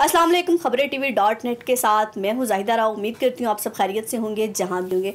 असलम खबरें T V dot net के साथ मैं हूँ जाहिदा राव उम्मीद करती हूँ आप सब खैरियत से होंगे जहाँ भी होंगे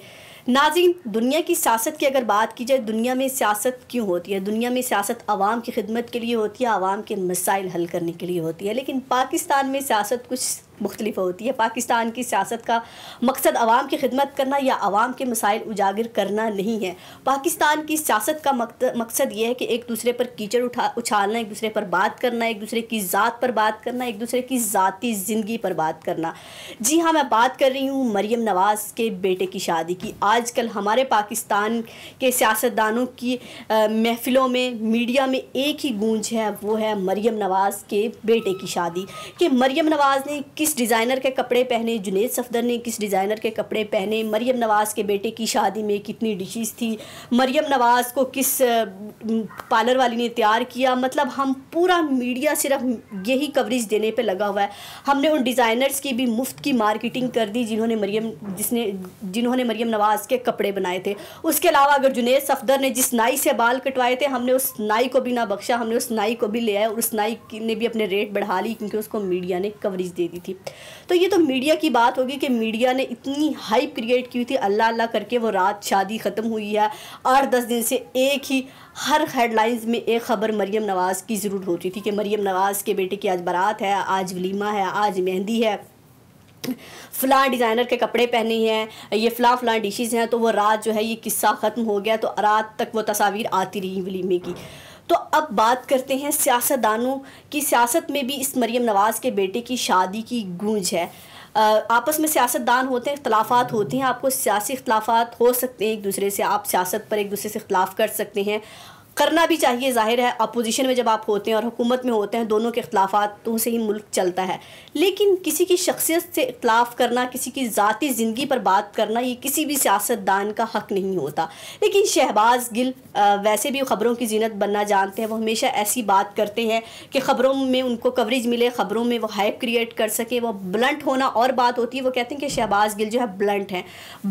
नाजिन दुनिया की सियासत की अगर बात की जाए दुनिया में सियासत क्यों होती है दुनिया में सियासत आवाम की खिदमत के लिए होती है आवाम के मसाइल हल करने के लिए होती है लेकिन पाकिस्तान में सियासत कुछ मुख्तलिफ होती है पाकिस्तान की सियासत का मकसद अवाम की खिदमत करना या आवाम के मसाइल उजागर करना नहीं है पाकिस्तान की सियासत का मकसद यह है कि एक दूसरे पर कीचड़ उठा उछालना एक दूसरे पर बात करना एक दूसरे की ज़ात पर बात करना एक दूसरे की ज़ाती ज़िंदगी पर बात करना जी हाँ मैं बात कर रही हूँ मरीम नवाज़ के बेटे की शादी की कल हमारे पाकिस्तान के सियासतदानों की महफ़िलों में मीडिया में एक ही गूंज है वो है मरीम नवाज़ के बेटे की शादी कि मरीम नवाज़ ने किस किस डिज़ाइनर के कपड़े पहने जुनेद सफदर ने किस डिज़ाइनर के कपड़े पहने मरियम नवाज़ के बेटे की शादी में कितनी डिशेस थी मरियम नवाज़ को किस पार्लर वाली ने तैयार किया मतलब हम पूरा मीडिया सिर्फ यही कवरेज देने पर लगा हुआ है हमने उन डिज़ाइनर्स की भी मुफ्त की मार्केटिंग कर दी जिन्होंने मरियम जिसने जिन्होंने मरियम नवाज़ के कपड़े बनाए थे उसके अलावा अगर जुनेद सफदर ने जिस नाई से बाल कटवाए थे हमने उस नाई को भी ना बख्शा हमने उस नाई को भी ले आया और उस नाई ने भी अपने रेट बढ़ा ली क्योंकि उसको मीडिया ने कवरेज दे दी थी होगी तो ये तो मीडिया की बात होगी कि मीडिया ने इतनी हाइप क्रिएट की थी अल्लाह अल्लाह करके वो रात शादी ख़त्म हुई है आठ दस दिन से एक ही हर हेडलाइंस में एक ख़बर मरीम नवाज़ की ज़रूर होती थी कि मरीम नवाज़ के बेटे की आज बारात है आज वलीमा है आज मेहंदी है फ़लाँ डिज़ाइनर के कपड़े पहने हैं ये फ़लाँ फ़लाँ डिशेज़ हैं तो वो रात जो है ये किस्सा ख़त्म हो गया तो रात तक वो तस्वीर आती रही वलीमे की तो अब बात करते हैं सियासतदानों की सियासत में भी इस मरीम नवाज़ के बेटे की शादी की गूंज है आपस में सियासतदान होते हैं इख्तलाफात होते हैं आपको सियासी इख्तलाफात हो सकते हैं एक दूसरे से आप सियासत पर एक दूसरे से इख्तलाफ कर सकते हैं करना भी चाहिए जाहिर है अपोजिशन में जब आप होते हैं और हुकूमत में होते हैं दोनों के अख्तलाफातों से ही मुल्क चलता है लेकिन किसी की शख्सियत से इख्लाफ करना किसी की ज़ाती ज़िंदगी पर बात करना ये किसी भी सियासतदान का हक नहीं होता लेकिन शहबाज गिल वैसे भी ख़बरों की जीनत बनना जानते हैं वो हमेशा ऐसी बात करते हैं कि ख़बरों में उनको कवरेज मिले ख़बरों में वो हाइप क्रिएट कर सके वो ब्लंट होना और बात होती है वो कहते हैं कि शहबाज गिल जो है ब्लंट हैं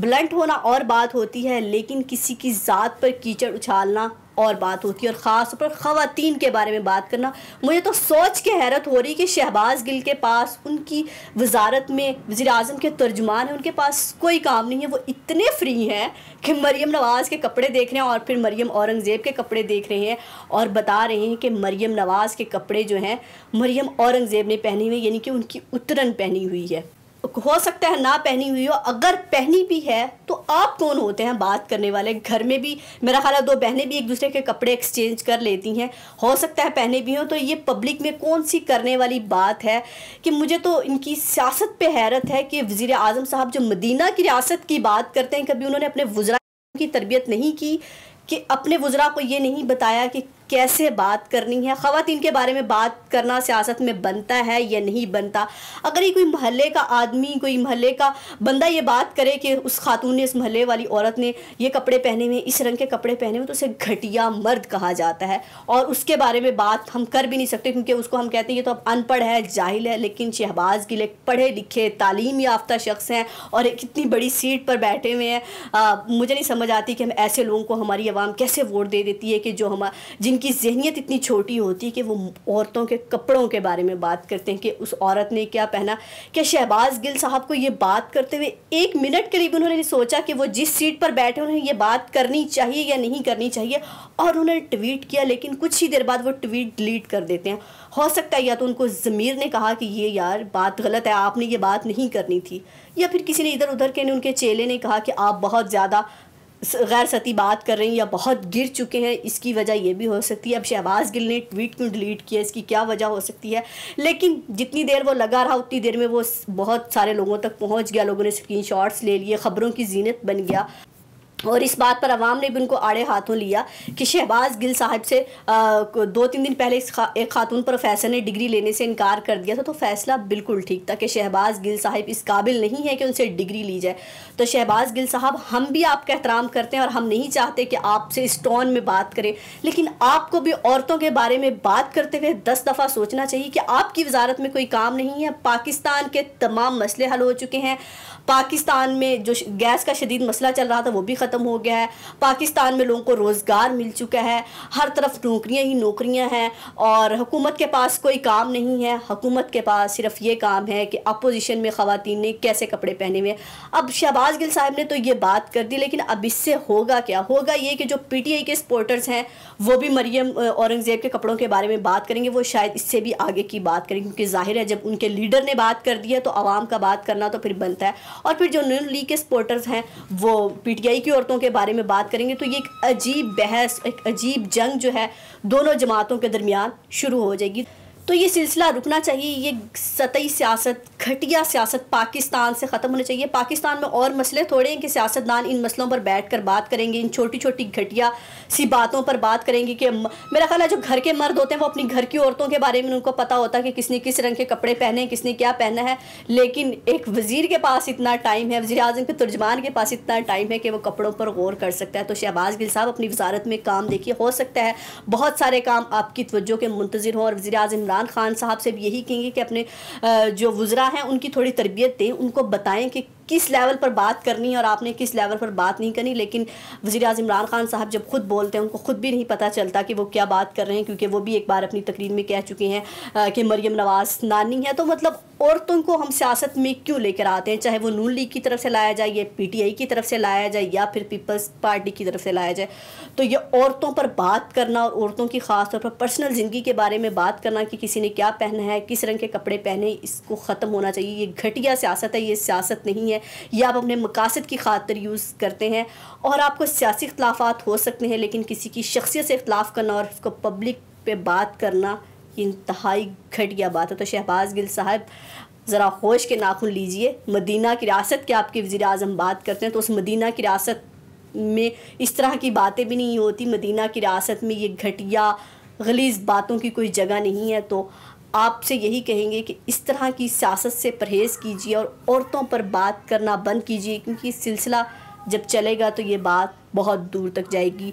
ब्लंट होना और बात होती है लेकिन किसी की ज़ात पर कीचड़ उछालना और बात होती है और ख़ास तौर पर ख़वातीन के बारे में बात करना मुझे तो सोच के हैरत हो रही कि शहबाज़ गिल के पास उनकी वजारत में वज़ी अजम के तर्जुमान हैं उनके पास कोई काम नहीं है वो इतने फ्री हैं कि मरीम नवाज़ के कपड़े देख रहे हैं और फिर मरीम औरंगज़ेब के कपड़े देख रहे हैं और बता रहे हैं कि मरीम नवाज़ के कपड़े जो हैं मरीम औरंगज़ेब ने पहनी हुई यानी कि उनकी उतरन पहनी हुई है हो सकता है ना पहनी हुई हो अगर पहनी भी है तो आप कौन होते हैं बात करने वाले घर में भी मेरा ख्याल है दो बहनें भी एक दूसरे के कपड़े एक्सचेंज कर लेती हैं हो सकता है पहने भी हो तो ये पब्लिक में कौन सी करने वाली बात है कि मुझे तो इनकी सियासत पे हैरत है कि वज़ी अजम साहब जो मदीना की रियासत की बात करते हैं कभी उन्होंने अपने वज़रा की तरबियत नहीं की कि अपने वज़रा को ये नहीं बताया कि कैसे बात करनी है ख़वान के बारे में बात करना सियासत में बनता है या नहीं बनता अगर ये कोई महल्ले का आदमी कोई महल्ले का बंदा ये बात करे कि उस खातून ने इस महल्ले वाली औरत ने ये कपड़े पहने हुए इस रंग के कपड़े पहने हुए तो उसे घटिया मर्द कहा जाता है और उसके बारे में बात हम कर भी नहीं सकते क्योंकि उसको हम कहते हैं ये तो अब अनपढ़ है जाहिल है लेकिन शहबाज गिले पढ़े लिखे तालीम याफ्ता शख्स हैं और एक इतनी बड़ी सीट पर बैठे हुए हैं मुझे नहीं समझ आती कि हम ऐसे लोगों को हमारी आवाम कैसे वोट दे देती है कि जो हम जिन जिनकी जहनीत इतनी छोटी होती कि वो औरतों के कपड़ों के बारे में बात करते हैं कि उस औरत ने क्या पहना क्या शहबाज गिल साहब को ये बात करते हुए एक मिनट के लिए भी उन्होंने सोचा कि वो जिस सीट पर बैठे उन्हें ये बात करनी चाहिए या नहीं करनी चाहिए और उन्होंने ट्वीट किया लेकिन कुछ ही देर बाद वो ट्वीट डिलीट कर देते हैं हो सकता है या तो उनको ज़मीर ने कहा कि ये यार बात गलत है आपने ये बात नहीं करनी थी या फिर किसी ने इधर उधर के ने उनके चेले ने कहा कि आप बहुत ज़्यादा गैर सती बात कर रही हैं या बहुत गिर चुके हैं इसकी वजह यह भी हो सकती है अब शहबाज गिल ने ट्वीट क्यों डिलीट किया इसकी क्या वजह हो सकती है लेकिन जितनी देर वो लगा रहा उतनी देर में वो बहुत सारे लोगों तक पहुँच गया लोगों ने स्क्रीन ले लिए ख़बरों की जीनत बन गया और इस बात पर आवाम ने भी उनको आड़े हाथों लिया कि शहबाज गिल साहब से आ, दो तीन दिन पहले खा, एक खातून प्रोफेसर ने डिग्री लेने से इनकार कर दिया था तो फैसला बिल्कुल ठीक था कि शहबाज गिल साहब इस काबिल नहीं है कि उनसे डिग्री ली जाए तो शहबाज गिल साहब हम भी आपका एहतराम करते हैं और हम नहीं चाहते कि आपसे इस टोन में बात करें लेकिन आपको भी औरतों के बारे में बात करते हुए दस दफ़ा सोचना चाहिए कि आपकी वजारत में कोई काम नहीं है पाकिस्तान के तमाम मसले हल हो चुके हैं पाकिस्तान में जो गैस का शदीद मसला चल रहा था वो भी ख़त्म हो गया है पाकिस्तान में लोगों को रोज़गार मिल चुका है हर तरफ नौकरियाँ ही नौकरियाँ हैं और हुकूमत के पास कोई काम नहीं है हुकूमत के पास सिर्फ ये काम है कि अपोजिशन में ख़वान ने कैसे कपड़े पहने हुए अब शहबाज गिल साहब ने तो ये बात कर दी लेकिन अब इससे होगा क्या होगा ये कि जो पी टी आई के सपोर्टर्स हैं वो भी मरियम औरंगज़ेब के कपड़ों के बारे में बात करेंगे वो शायद इससे भी आगे की बात करेंगे क्योंकि जाहिर है जब उनके लीडर ने बात कर दी है तो आवाम का बात करना तो फिर बनता है और फिर जो नून लीग के सपोर्टर्स हैं वो पी टी आई की औरतों के बारे में बात करेंगे तो ये एक अजीब बहस एक अजीब जंग जो है दोनों जमातों के दरमियान शुरू हो जाएगी तो ये सिलसिला रुकना चाहिए ये सतही सियासत घटिया सियासत पाकिस्तान से ख़त्म होनी चाहिए पाकिस्तान में और मसले थोड़े हैं कि सियासतदान इन मसलों पर बैठ कर बात करेंगे इन छोटी छोटी घटिया सी बातों पर बात करेंगे कि मेरा ख्याल है जो घर के मर्द होते हैं वो अपनी घर की औरतों के बारे में उनको पता होता है कि किसने किस रंग के कपड़े पहने हैं किसने क्या पहना है लेकिन एक वज़ीर के पास इतना टाइम है वजी अजम के तर्जमान के पास इतना टाइम है कि वह कपड़ों पर गौर कर सकता है तो शहबाज गिल साहब अपनी वजारत में काम देखिए हो सकता है बहुत सारे काम आपकी तवज्जो के मुंतजर हों और वजी अजम इमरान खान साहब से भी यही कहेंगे कि अपने जो वज़रा हैं उनकी थोड़ी तरबियत दें उनको बताएं कि किस लेवल पर बात करनी है और आपने किस लेवल पर बात नहीं करनी लेकिन वजी अजम इमरान खान साहब जब खुद बोलते हैं उनको खुद भी नहीं पता चलता कि वो क्या बात कर रहे हैं क्योंकि वो भी एक बार अपनी तकरीर में कह चुके हैं कि मरियम नवाज नानी है तो मतलब औरतों को हम सियासत में क्यों लेकर आते हैं चाहे वो नून लीग की तरफ से लाया जाए या आई की तरफ से लाया जाए या फिर पीपल्स पार्टी की तरफ से लाया जाए तो ये औरतों पर बात करना और औरतों की खास तौर पर पर्सनल ज़िंदगी के बारे में बात करना कि किसी ने क्या पहना है किस रंग के कपड़े पहने इसको ख़त्म होना चाहिए ये घटिया सियासत है ये सियासत नहीं है हैं या आप अपने मकासद की खातर यूज़ करते हैं और आपको सियासी अख्तलाफा हो सकते हैं लेकिन किसी की शख्सियत से अख्तलाफ करना और उसको पब्लिक पे बात करना ये इंतहाई घटिया बात है तो शहबाज गिल साहब ज़रा होश के नाखुन लीजिए मदीना की रियासत के आपके वज़र अजम बात करते हैं तो उस मदीना की रियासत में इस तरह की बातें भी नहीं होती मदीना की रियासत में ये घटिया गलीज बातों की कोई जगह नहीं है तो आपसे यही कहेंगे कि इस तरह की सियासत से परहेज़ कीजिए और औरतों पर बात करना बंद कीजिए क्योंकि सिलसिला जब चलेगा तो ये बात बहुत दूर तक जाएगी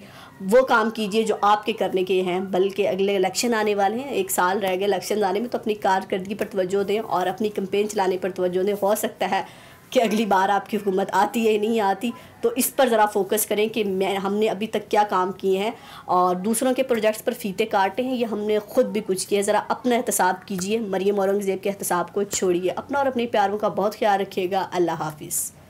वो काम कीजिए जो आपके करने के हैं बल्कि अगले इलेक्शन आने वाले हैं एक साल रह गए इलेक्शन आने में तो अपनी कारकर्दगी पर तोज्जो दें और अपनी कंपेन चलाने पर तोज्जो दें हो सकता है कि अगली बार आपकी हुकूमत आती है नहीं आती तो इस पर ज़रा फोकस करें कि मैं हमने अभी तक क्या काम किए हैं और दूसरों के प्रोजेक्ट्स पर फीते काटे हैं ये हमने ख़ुद भी कुछ किया ज़रा अपना एहतसाब कीजिए मरियम औरंगज़ेब के एहतसाब को छोड़िए अपना और अपने प्यारों का बहुत ख्याल रखिएगा अल्लाह हाफिज़